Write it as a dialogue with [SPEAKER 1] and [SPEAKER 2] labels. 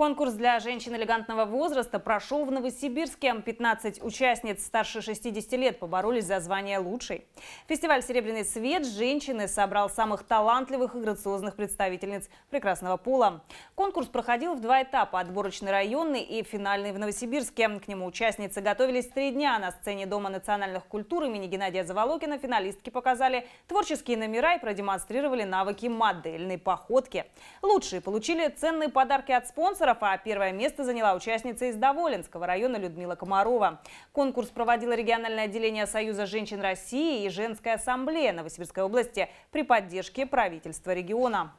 [SPEAKER 1] Конкурс для женщин элегантного возраста прошел в Новосибирске. 15 участниц старше 60 лет поборолись за звание лучшей. Фестиваль «Серебряный свет» женщины собрал самых талантливых и грациозных представительниц прекрасного пола. Конкурс проходил в два этапа – отборочный районный и финальный в Новосибирске. К нему участницы готовились три дня. На сцене Дома национальных культур имени Геннадия Заволокина финалистки показали творческие номера и продемонстрировали навыки модельной походки. Лучшие получили ценные подарки от спонсоров долларов, а первое место заняла участница из Доволенского района Людмила Комарова. Конкурс проводило региональное отделение Союза женщин России и Женская ассамблея Новосибирской области при поддержке правительства региона.